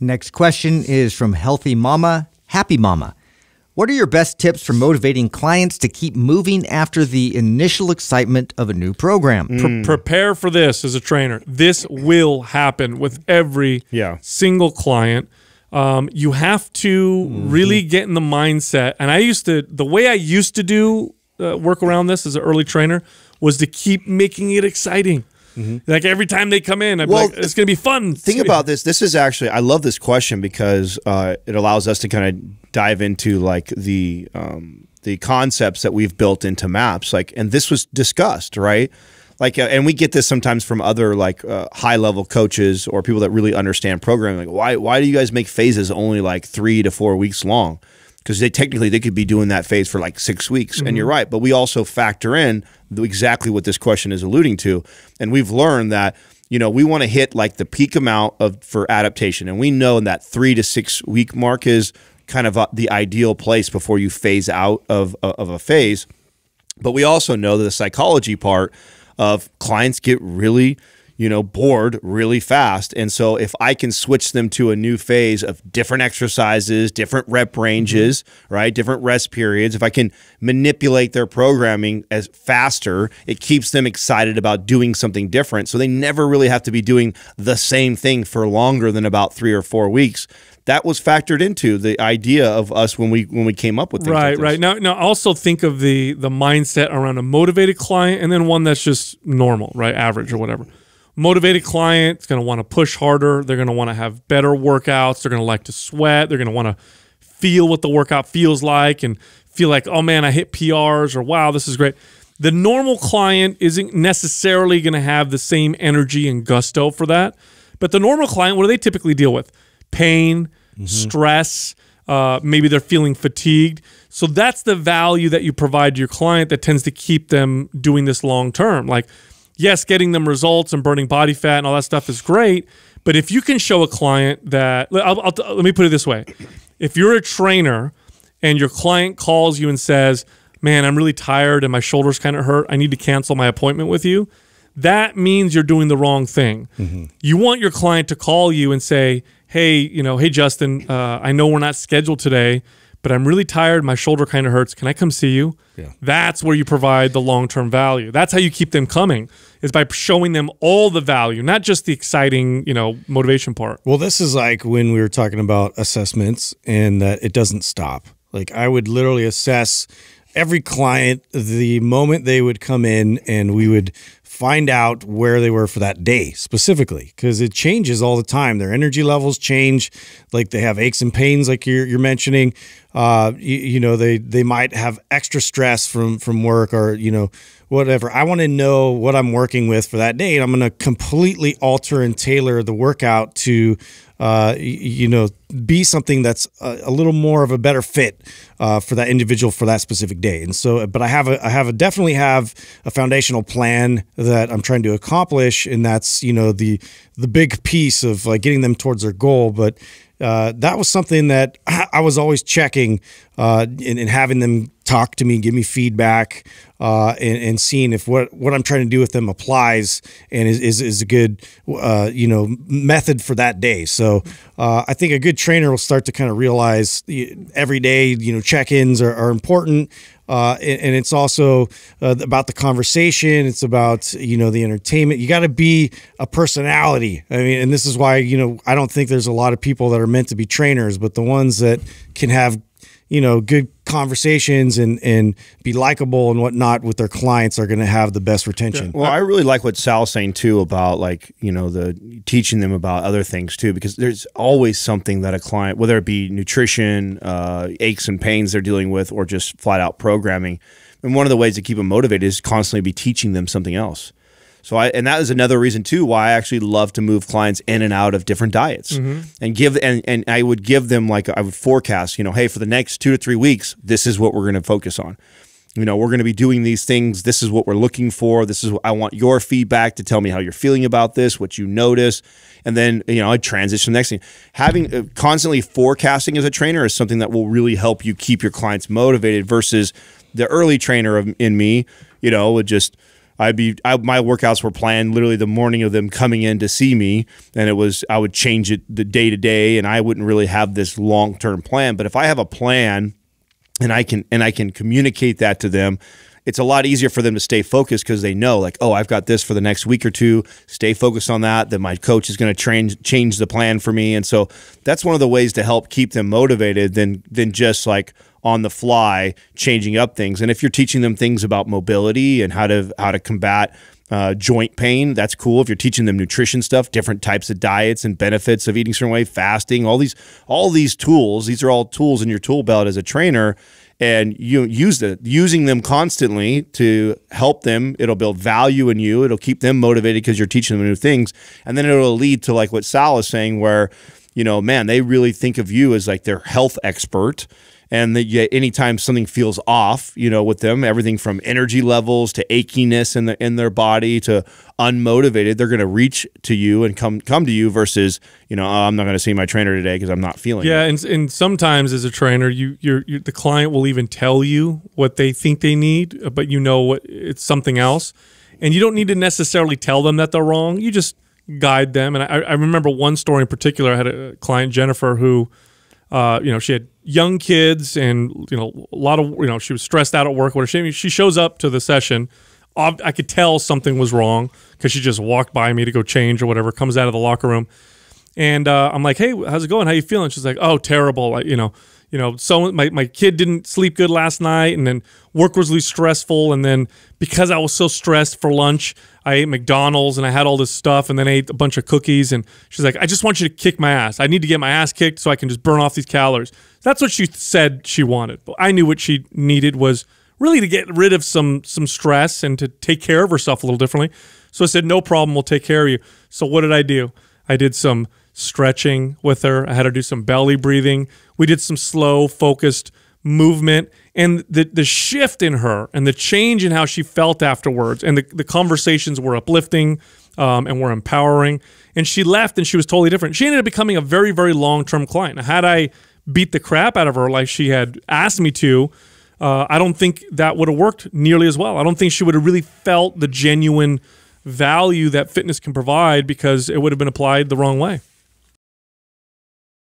Next question is from Healthy Mama, Happy Mama. What are your best tips for motivating clients to keep moving after the initial excitement of a new program? Mm. Pre prepare for this as a trainer. This will happen with every yeah. single client. Um, you have to mm -hmm. really get in the mindset. And I used to, the way I used to do uh, work around this as an early trainer was to keep making it exciting. Mm -hmm. Like every time they come in, I'm well, like, it's going to be fun. think about this. This is actually, I love this question because uh, it allows us to kind of dive into like the um, the concepts that we've built into maps. Like, and this was discussed, right? Like, uh, and we get this sometimes from other like uh, high level coaches or people that really understand programming. Like, why why do you guys make phases only like three to four weeks long? because they technically they could be doing that phase for like six weeks. Mm -hmm. And you're mm-hmm. right, but we also factor in exactly what this question is alluding to, and we've learned that you know we want to hit like the peak amount of for adaptation, and we know that three to six week mark is kind of uh, the ideal place before you phase out of uh, of a phase. But we also know that the psychology part of clients get really you know, bored really fast. And so if I can switch them to a new phase of different exercises, different rep ranges, mm-hmm. right? Different rest periods, if I can manipulate their programming as faster, it keeps them excited about doing something different. So they never really have to be doing the same thing for longer than about 3 or 4 weeks that was factored into the idea of us when we when we came up with things right like right now now also think of the the mindset around a motivated client and then one that's just normal right average or whatever motivated client is going to want to push harder. They're going to want to have better workouts. They're going to like to sweat. They're going to want to feel what the workout feels like and feel like, oh man, I hit PRs or wow, this is great. The normal client isn't necessarily going to have the same energy and gusto for that. But the normal client, what do they typically deal with? Pain, mm -hmm. stress, uh, maybe they're feeling fatigued. So that's the value that you provide to your client that tends to keep them doing this long term. Like, yes, getting them results and burning body fat and all that stuff is great. But if you can show a client that, I'll, I'll, let me put it this way if you're a trainer and your client calls you and says, man, I'm really tired and my shoulders kind of hurt, I need to cancel my appointment with you, that means you're doing the wrong thing. Mm-hmm. You want your client to call you and say, hey, you know, hey, Justin, uh, I know we're not scheduled today but I'm really tired. My shoulder kind of hurts. Can I come see you? Yeah. That's where you provide the long term value. That's how you keep them coming is by showing them all the value, not just the exciting, you know, motivation part. Well, this is like when we were talking about assessments and that it doesn't stop. Like I would literally assess every client the moment they would come in and we would find out where they were for that day specifically because it changes all the time their energy levels change like they have aches and pains like you're, you're mentioning uh, you, you, know they they might have extra stress from from work or you know whatever i want to know what i'm working with for that day and i'm going to completely alter and tailor the workout to uh, you know, be something that's a, a little more of a better fit uh, for that individual for that specific day. And so, but I have a, I have a definitely have a foundational plan that I'm trying to accomplish, and that's you know the the big piece of like getting them towards their goal. But uh, that was something that I was always checking uh, and, having them talk to me, give me feedback, uh, and, and, seeing if what, what I'm trying to do with them applies and is, is, is a good uh, you know method for that day. So uh, I think a good trainer will start to kind of realize every day you know check ins are, are important. Uh, and, and, it's also uh, about the conversation. It's about you know the entertainment. You got to be a personality. I mean, and this is why you know I don't think there's a lot of people that are meant to be trainers, but the ones that can have you know, good conversations and and be likable and whatnot with their clients are going to have the best retention. Well, I really like what Sal's saying too about like you know the teaching them about other things too because there's always something that a client, whether it be nutrition, uh, aches and pains they're dealing with, or just flat out programming. And one of the ways to keep them motivated is constantly be teaching them something else. So I and that is another reason too why I actually love to move clients in and out of different diets mm -hmm. and give and and I would give them like I would forecast, you know, hey, for the next 2 to 3 weeks, this is what we're going to focus on. You know, we're going to be doing these things. This is what we're looking for. This is what I want your feedback to tell me how you're feeling about this, what you notice. And then, you know, I transition the next thing. Having uh, constantly forecasting as a trainer is something that will really help you keep your clients motivated versus the early trainer of, in me, you know, would just – I'd be I, my workouts were planned literally the morning of them coming in to see me, and it was I would change it the day to day, and I wouldn't really have this long term plan. But if I have a plan, and I can and I can communicate that to them it's a lot easier for them to stay focused because they know like oh i've got this for the next week or two stay focused on that that my coach is going to train change the plan for me and so that's one of the ways to help keep them motivated than than just like on the fly changing up things and if you're teaching them things about mobility and how to how to combat uh, joint pain that's cool if you're teaching them nutrition stuff different types of diets and benefits of eating certain way fasting all these all these tools these are all tools in your tool belt as a trainer and you use it using them constantly to help them it'll build value in you it'll keep them motivated because you're teaching them new things and then it'll lead to like what sal is saying where you know man they really think of you as like their health expert and that anytime something feels off, you know, with them, everything from energy levels to achiness in the in their body to unmotivated, they're going to reach to you and come come to you versus you know oh, I'm not going to see my trainer today because I'm not feeling. Yeah, it. and and sometimes as a trainer, you you're, you're, the client will even tell you what they think they need, but you know what it's something else, and you don't need to necessarily tell them that they're wrong. You just guide them. And I, I remember one story in particular. I had a client Jennifer who uh, you know, she had young kids and, you know, a lot of, you know, she was stressed out at work. Whatever. She, she shows up to the session. I could tell something was wrong because she just walked by me to go change or whatever, comes out of the locker room. And uh, I'm like, hey, how's it going? How you feeling? She's like, oh, terrible. Like, you know, you know, so my, my kid didn't sleep good last night, and then work was really stressful, and then because I was so stressed for lunch, I ate McDonald's and I had all this stuff, and then ate a bunch of cookies. And she's like, "I just want you to kick my ass. I need to get my ass kicked so I can just burn off these calories." That's what she said she wanted. But I knew what she needed was really to get rid of some some stress and to take care of herself a little differently. So I said, "No problem. We'll take care of you." So what did I do? I did some stretching with her. I had her do some belly breathing. We did some slow, focused movement. And the, the shift in her and the change in how she felt afterwards, and the, the conversations were uplifting um, and were empowering. And she left and she was totally different. She ended up becoming a very, very long term client. Now, had I beat the crap out of her like she had asked me to, uh, I don't think that would have worked nearly as well. I don't think she would have really felt the genuine value that fitness can provide because it would have been applied the wrong way.